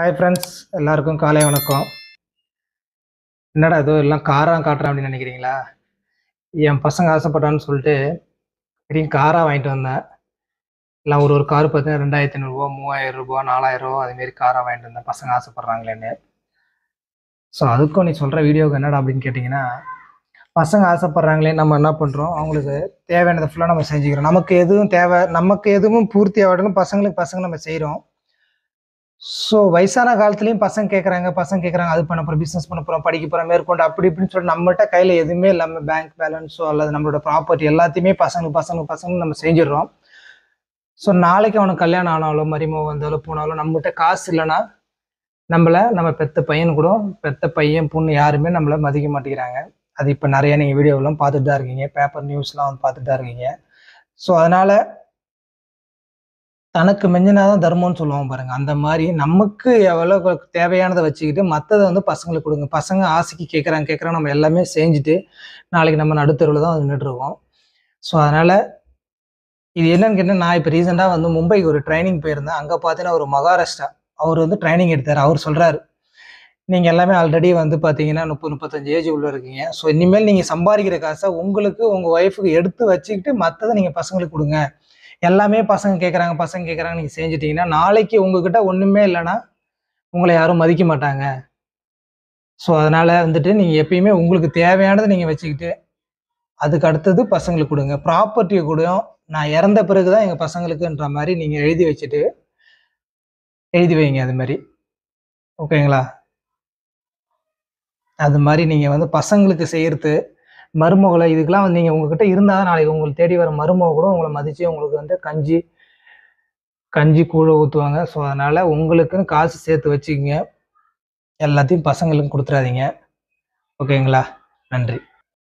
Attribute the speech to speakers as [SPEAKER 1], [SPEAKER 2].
[SPEAKER 1] hi friends எல்லாருக்கும் காலை வணக்கம் என்னடா ஏதோ எல்லாம் காராக காட்டுறேன் அப்படின்னு நினைக்கிறீங்களா என் பசங்க ஆசைப்பட்டான்னு சொல்லிட்டு பெரிய காராக வாங்கிட்டு வந்தேன் எல்லாம் ஒரு ஒரு கார் பார்த்தீங்கன்னா ரெண்டாயிரத்தி ஐநூறுரூவா மூவாயிரம் ரூபா நாலாயிரம் ரூபா அதுமாரி காராக வாங்கிட்டு வந்தேன் பசங்க ஆசைப்பட்றாங்களேன்னு ஸோ அதுக்கும் நீ சொல்கிற வீடியோவுக்கு என்னடா அப்படின்னு கேட்டிங்கன்னா பசங்க ஆசைப்பட்றாங்களே நம்ம என்ன பண்ணுறோம் அவங்களுக்கு தேவையானதை ஃபுல்லாக நம்ம செஞ்சுக்கிறோம் நமக்கு எதுவும் தேவை நமக்கு எதுவும் பூர்த்தி ஆகட்டும் பசங்களுக்கு பசங்க நம்ம செய்கிறோம் ஸோ வயசான காலத்துலேயும் பசங்க கேட்குறாங்க பசங்க கேட்குறாங்க அது பண்ண போகிறோம் பிஸ்னஸ் பண்ண போகிறோம் படிக்க போகிறோம் மேற்கொண்டு அப்படி இப்படின்னு சொல்லிட்டு நம்மகிட்ட கையில் எதுவுமே இல்லாமல் பேங்க் பேலன்ஸோ அல்லது நம்மளோட ப்ராப்பர்ட்டி எல்லாத்தையுமே பசங்க பசங்க பசங்க நம்ம செஞ்சிடறோம் ஸோ நாளைக்கு அவனுக்கு கல்யாணம் ஆனாலும் மரிமோ வந்தாலோ போனாலும் நம்மகிட்ட காசு இல்லைன்னா நம்மளை நம்ம பெத்த பையன் கூட பெத்த பையன் பொண்ணு யாருமே நம்மளை மதிக்க மாட்டேங்கிறாங்க அது இப்போ நிறைய நீங்கள் வீடியோவெலாம் பார்த்துட்டு தான் இருக்கீங்க பேப்பர் நியூஸ்லாம் வந்து பார்த்துட்டு தான் இருக்கீங்க ஸோ அதனால் தனக்கு மிஞ்சினாதான் தர்மம்னு சொல்லுவோம் பாருங்க அந்த மாதிரி நமக்கு எவ்வளோ தேவையானதை வச்சுக்கிட்டு மற்றதை வந்து பசங்களுக்கு கொடுங்க பசங்க ஆசைக்கு கேட்குறாங்க கேட்குறாங்க நம்ம எல்லாமே செஞ்சுட்டு நாளைக்கு நம்ம நடுத்தருவில் தான் வந்து நின்றுருக்கோம் ஸோ அதனால் இது என்னன்னு கேட்டால் நான் இப்போ ரீசெண்டாக வந்து மும்பைக்கு ஒரு ட்ரைனிங் போயிருந்தேன் அங்கே பார்த்தீங்கன்னா ஒரு மகாராஷ்டிரா அவர் வந்து ட்ரைனிங் எடுத்தார் அவர் சொல்கிறாரு நீங்கள் எல்லாமே ஆல்ரெடி வந்து பார்த்தீங்கன்னா முப்பது முப்பத்தஞ்சு ஏஜ் உள்ளே இருக்கீங்க ஸோ இனிமேல் நீங்கள் சம்பாதிக்கிற காசை உங்களுக்கு உங்கள் ஒய்ஃபுக்கு எடுத்து வச்சுக்கிட்டு மற்றதை நீங்கள் பசங்களுக்கு கொடுங்க எல்லாமே பசங்க கேட்குறாங்க பசங்க கேட்குறாங்க நீங்கள் செஞ்சிட்டிங்கன்னா நாளைக்கு உங்ககிட்ட ஒன்றுமே இல்லைன்னா உங்களை யாரும் மதிக்க மாட்டாங்க ஸோ அதனால் வந்துட்டு நீங்கள் எப்பயுமே உங்களுக்கு தேவையானதை நீங்கள் வச்சுக்கிட்டு அதுக்கு அடுத்தது பசங்களுக்கு கொடுங்க ப்ராப்பர்ட்டியை கொடுங்க நான் இறந்த பிறகு தான் எங்கள் பசங்களுக்குன்ற மாதிரி நீங்கள் எழுதி வச்சுட்டு எழுதி வைங்க அது மாதிரி ஓகேங்களா அது மாதிரி நீங்கள் வந்து பசங்களுக்கு செய்கிறது மருமகளை இதுக்கெல்லாம் வந்து நீங்கள் உங்ககிட்ட இருந்தால் தான் நாளைக்கு உங்களை தேடி வர மருமக கூட உங்களை மதித்து உங்களுக்கு வந்து கஞ்சி கஞ்சி கூழ ஊற்றுவாங்க ஸோ அதனால் உங்களுக்குன்னு காசு சேர்த்து வச்சுக்கோங்க எல்லாத்தையும் பசங்களுக்கும் கொடுத்துறாதீங்க ஓகேங்களா நன்றி